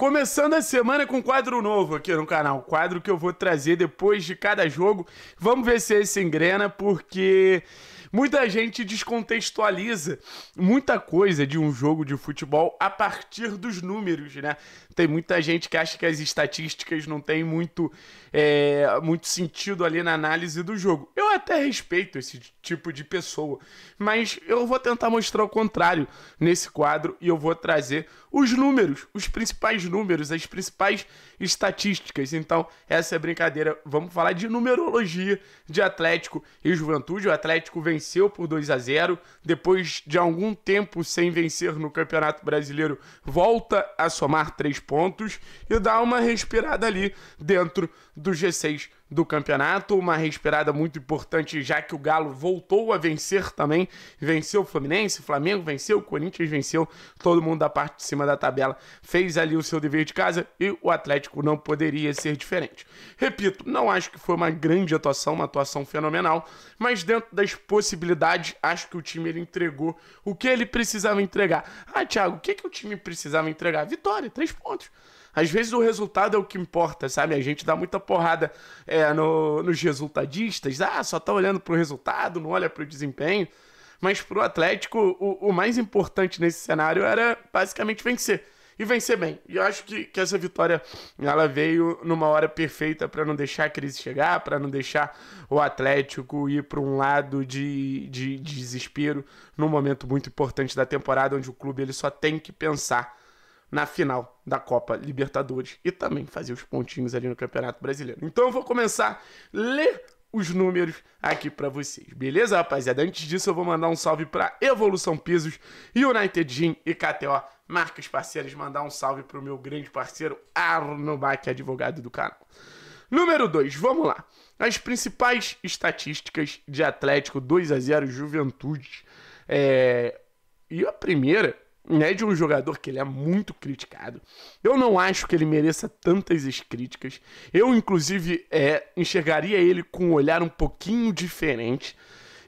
Começando a semana com um quadro novo aqui no canal, quadro que eu vou trazer depois de cada jogo. Vamos ver se esse engrena, porque muita gente descontextualiza muita coisa de um jogo de futebol a partir dos números, né? Tem muita gente que acha que as estatísticas não têm muito, é, muito sentido ali na análise do jogo. Eu até respeito esse tipo de pessoa, mas eu vou tentar mostrar o contrário nesse quadro e eu vou trazer os números, os principais números, as principais estatísticas. Então, essa é brincadeira. Vamos falar de numerologia de Atlético e Juventude. O Atlético venceu por 2 a 0 depois de algum tempo sem vencer no Campeonato Brasileiro, volta a somar 3 pontos e dar uma respirada ali dentro do G6 do campeonato. Uma respirada muito importante, já que o Galo voltou a vencer também. Venceu o Fluminense, o Flamengo venceu, o Corinthians venceu, todo mundo da parte de cima da tabela fez ali o seu dever de casa e o Atlético não poderia ser diferente. Repito, não acho que foi uma grande atuação, uma atuação fenomenal, mas dentro das possibilidades, acho que o time ele entregou o que ele precisava entregar. Ah, Thiago, o que, que o time precisava entregar? Vitória, três pontos. Às vezes o resultado é o que importa, sabe? A gente dá muita porrada é, no, nos resultadistas. Ah, só tá olhando pro resultado, não olha pro desempenho. Mas pro Atlético, o, o mais importante nesse cenário era basicamente vencer e vencer bem. E eu acho que, que essa vitória ela veio numa hora perfeita para não deixar a crise chegar, para não deixar o Atlético ir para um lado de, de, de desespero num momento muito importante da temporada, onde o clube ele só tem que pensar na final da Copa Libertadores e também fazer os pontinhos ali no Campeonato Brasileiro. Então eu vou começar a ler os números aqui para vocês. Beleza, rapaziada? Antes disso, eu vou mandar um salve para Evolução Pisos, United Gym e KTO, marcas parceiras. Mandar um salve para o meu grande parceiro Arno Bach, advogado do canal. Número 2, vamos lá. As principais estatísticas de Atlético 2 a 0 Juventude. É... E a primeira né, de um jogador que ele é muito criticado. Eu não acho que ele mereça tantas críticas. Eu, inclusive, é, enxergaria ele com um olhar um pouquinho diferente.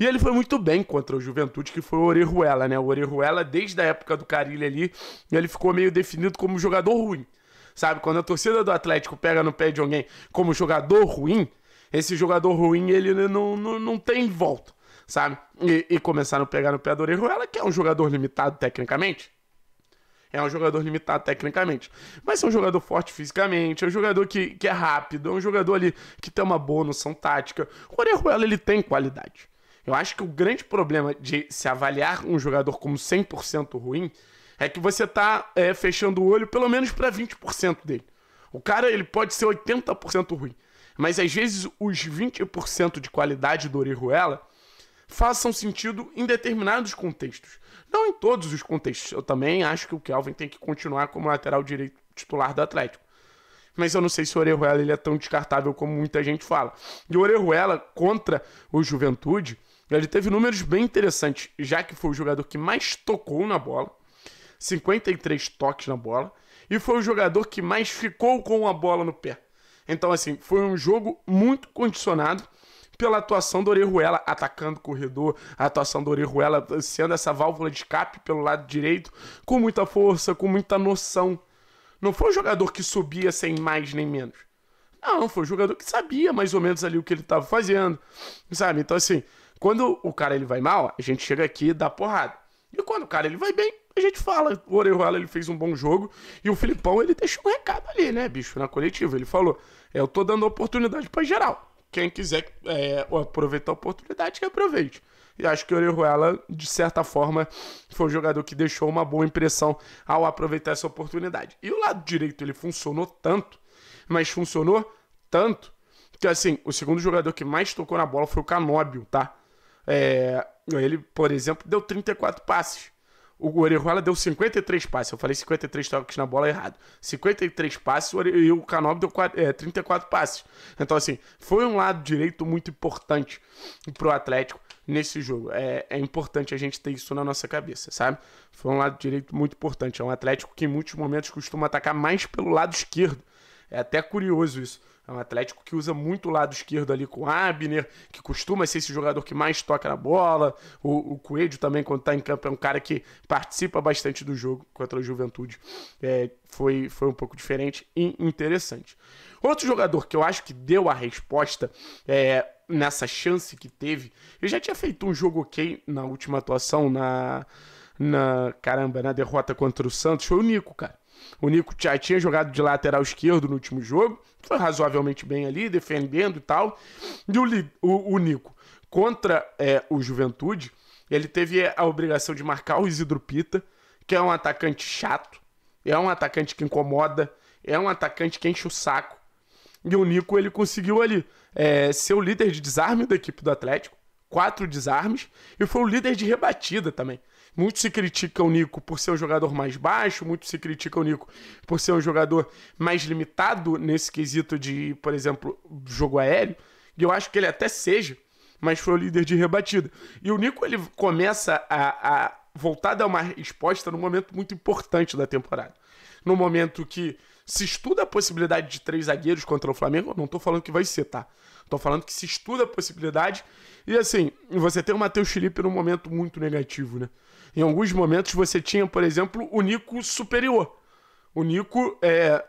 E ele foi muito bem contra o Juventude, que foi o Orejuela, né? O Orejuela, desde a época do Carilho ali, ele ficou meio definido como jogador ruim. Sabe, quando a torcida do Atlético pega no pé de alguém como jogador ruim, esse jogador ruim, ele não, não, não tem volta sabe? E, e começaram a pegar no pé do Orejuela, que é um jogador limitado tecnicamente. É um jogador limitado tecnicamente. Mas é um jogador forte fisicamente, é um jogador que, que é rápido, é um jogador ali que tem uma boa noção tática. O Orejuela, ele tem qualidade. Eu acho que o grande problema de se avaliar um jogador como 100% ruim é que você tá é, fechando o olho pelo menos para 20% dele. O cara, ele pode ser 80% ruim. Mas às vezes os 20% de qualidade do Orihuela façam sentido em determinados contextos. Não em todos os contextos. Eu também acho que o Kelvin tem que continuar como lateral direito titular do Atlético. Mas eu não sei se o Orejuela ele é tão descartável como muita gente fala. E o Orejuela contra o Juventude, ele teve números bem interessantes, já que foi o jogador que mais tocou na bola, 53 toques na bola, e foi o jogador que mais ficou com a bola no pé. Então, assim, foi um jogo muito condicionado pela atuação do Orejuela atacando o corredor, a atuação do Orejuela sendo essa válvula de escape pelo lado direito, com muita força, com muita noção. Não foi um jogador que subia sem mais nem menos. Não, foi um jogador que sabia mais ou menos ali o que ele estava fazendo, sabe? Então, assim, quando o cara ele vai mal, a gente chega aqui e dá porrada. E quando o cara ele vai bem, a gente fala. O Orejuela ele fez um bom jogo e o Filipão ele deixou um recado ali, né, bicho, na coletiva. Ele falou: é, Eu tô dando oportunidade para geral quem quiser é, aproveitar a oportunidade, que aproveite. E acho que o Orihuela, de certa forma, foi um jogador que deixou uma boa impressão ao aproveitar essa oportunidade. E o lado direito, ele funcionou tanto, mas funcionou tanto, que assim, o segundo jogador que mais tocou na bola foi o Canóbio, tá? É, ele, por exemplo, deu 34 passes. O Orejuela deu 53 passes. Eu falei 53 toques na bola errado. 53 passes e o Canobi deu 34 é, passes. Então, assim, foi um lado direito muito importante pro Atlético nesse jogo. É, é importante a gente ter isso na nossa cabeça, sabe? Foi um lado direito muito importante. É um Atlético que em muitos momentos costuma atacar mais pelo lado esquerdo é até curioso isso. É um Atlético que usa muito o lado esquerdo ali com o Abner, que costuma ser esse jogador que mais toca na bola. O, o Coelho também, quando está em campo, é um cara que participa bastante do jogo contra a juventude. É, foi, foi um pouco diferente e interessante. Outro jogador que eu acho que deu a resposta é, nessa chance que teve, ele já tinha feito um jogo ok na última atuação, na, na caramba, na derrota contra o Santos, foi o Nico, cara. O Nico já tinha jogado de lateral esquerdo no último jogo, foi razoavelmente bem ali, defendendo e tal. E o, o, o Nico, contra é, o Juventude, ele teve a obrigação de marcar o Isidro Pita, que é um atacante chato, é um atacante que incomoda, é um atacante que enche o saco. E o Nico, ele conseguiu ali é, ser o líder de desarme da equipe do Atlético quatro desarmes e foi o líder de rebatida também. Muito se critica o Nico por ser um jogador mais baixo, muito se critica o Nico por ser um jogador mais limitado nesse quesito de, por exemplo, jogo aéreo. E eu acho que ele até seja, mas foi o líder de rebatida. E o Nico ele começa a, a voltar a dar uma resposta num momento muito importante da temporada. No momento que se estuda a possibilidade de três zagueiros contra o Flamengo, não tô falando que vai ser, tá? Tô falando que se estuda a possibilidade. E assim, você tem o Matheus Felipe num momento muito negativo, né? Em alguns momentos você tinha, por exemplo, o Nico superior. O Nico é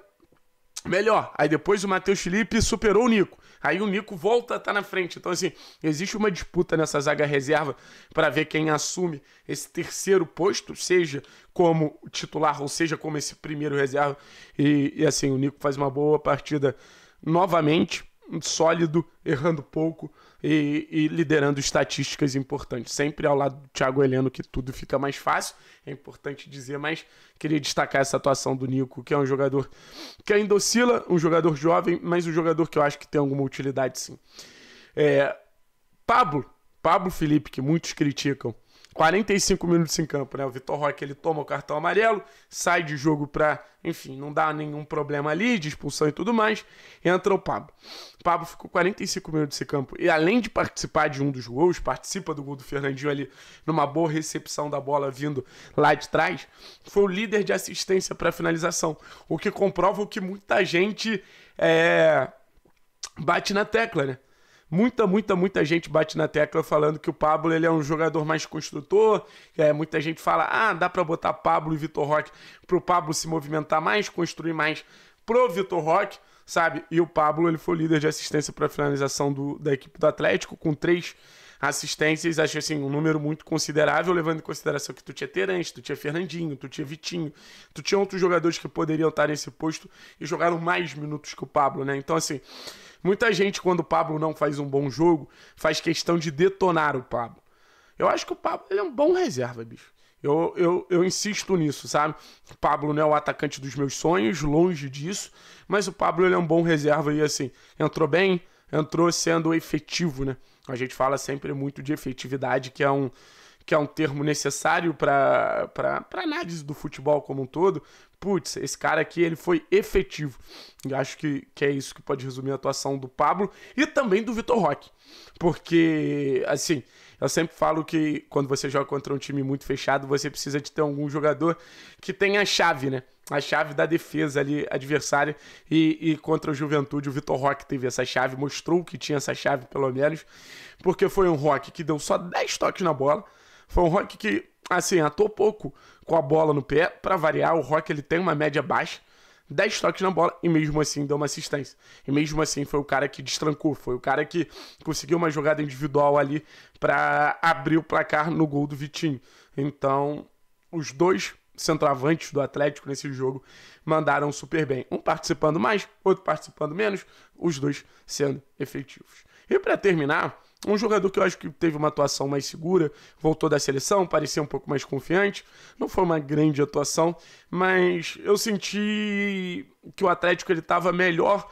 melhor. Aí depois o Matheus Felipe superou o Nico. Aí o Nico volta a tá estar na frente. Então, assim, existe uma disputa nessa zaga reserva para ver quem assume esse terceiro posto, seja como titular ou seja como esse primeiro reserva. E, e assim, o Nico faz uma boa partida novamente sólido, errando pouco e, e, liderando estatísticas importantes. Sempre ao lado do Thiago Heleno, que tudo fica mais fácil, é importante dizer, mas queria destacar essa atuação do Nico, que é um jogador que ainda oscila, um jogador jovem, mas um jogador que eu acho que tem alguma utilidade sim. É, Pablo, Pablo Felipe, que muitos criticam, 45 minutos em campo, né? O Vitor Roque ele toma o cartão amarelo, sai de jogo para, enfim, não dá nenhum problema ali, de expulsão e tudo mais. Entra o Pablo. O Pablo ficou 45 minutos em campo e além de participar de um dos gols, participa do gol do Fernandinho ali numa boa recepção da bola vindo lá de trás, foi o líder de assistência para finalização, o que comprova o que muita gente é, bate na tecla, né? muita, muita, muita gente bate na tecla falando que o Pablo ele é um jogador mais construtor. É, muita gente fala, ah, dá para botar Pablo e Vitor Roque para o Pablo se movimentar mais, construir mais pro Vitor Roque, sabe? E o Pablo ele foi líder de assistência para finalização do, da equipe do Atlético com três assistências, acho assim, um número muito considerável, levando em consideração que tu tinha Terence, tu tinha Fernandinho, tu tinha Vitinho, tu tinha outros jogadores que poderiam estar nesse posto e jogaram mais minutos que o Pablo, né? Então, assim, muita gente, quando o Pablo não faz um bom jogo, faz questão de detonar o Pablo. Eu acho que o Pablo ele é um bom reserva, bicho. Eu, eu, eu insisto nisso, sabe? O Pablo não é o atacante dos meus sonhos, longe disso. Mas o Pablo ele é um bom reserva e assim, entrou bem, entrou sendo efetivo, né? a gente fala sempre muito de efetividade, que é um que é um termo necessário para análise do futebol como um todo, putz, esse cara aqui ele foi efetivo. E acho que, que é isso que pode resumir a atuação do Pablo e também do Vitor Roque. Porque, assim, eu sempre falo que quando você joga contra um time muito fechado, você precisa de ter algum jogador que tenha a chave, né? A chave da defesa ali adversária. E, e contra a juventude, o Vitor Roque teve essa chave, mostrou que tinha essa chave, pelo menos, porque foi um Roque que deu só 10 toques na bola foi um rock que, assim, atuou pouco com a bola no pé. Para variar, o rock ele tem uma média baixa. 10 toques na bola e mesmo assim deu uma assistência. E mesmo assim foi o cara que destrancou, foi o cara que conseguiu uma jogada individual ali para abrir o placar no gol do Vitinho. Então, os dois centroavantes do Atlético nesse jogo mandaram super bem. Um participando mais, outro participando menos, os dois sendo efetivos. E para terminar, um jogador que eu acho que teve uma atuação mais segura, voltou da seleção, parecia um pouco mais confiante. Não foi uma grande atuação, mas eu senti que o Atlético ele estava melhor,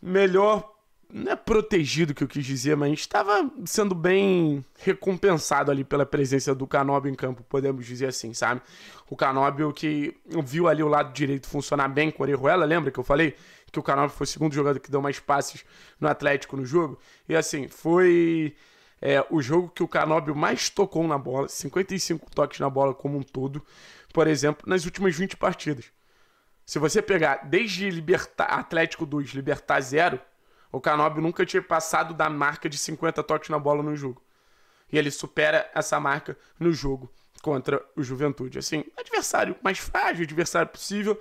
melhor não é protegido que eu quis dizer, mas estava sendo bem recompensado ali pela presença do Canóbio em campo, podemos dizer assim, sabe? O Canóbio que viu ali o lado direito funcionar bem com o Orejuela, lembra que eu falei que o Canóbio foi o segundo jogador que deu mais passes no Atlético no jogo? E assim, foi é, o jogo que o Canóbio mais tocou na bola, 55 toques na bola como um todo, por exemplo, nas últimas 20 partidas. Se você pegar desde Liberta, Atlético 2, Libertar 0 o Canóbio nunca tinha passado da marca de 50 toques na bola no jogo. E ele supera essa marca no jogo contra o Juventude. Assim, adversário mais frágil, adversário possível,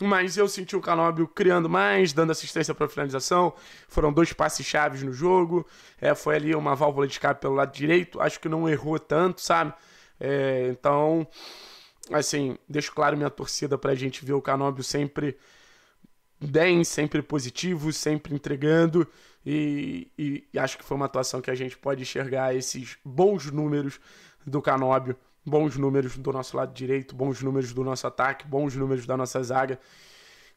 mas eu senti o Canóbio criando mais, dando assistência para finalização. Foram dois passes chaves no jogo. É, foi ali uma válvula de escape pelo lado direito. Acho que não errou tanto, sabe? É, então, assim, deixo claro minha torcida para a gente ver o Canóbio sempre bem, sempre positivo, sempre entregando. E, e, e, acho que foi uma atuação que a gente pode enxergar esses bons números do Canóbio, bons números do nosso lado direito, bons números do nosso ataque, bons números da nossa zaga.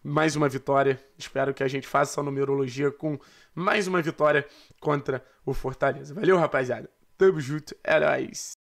Mais uma vitória. Espero que a gente faça essa numerologia com mais uma vitória contra o Fortaleza. Valeu, rapaziada. Tamo junto. É nóis.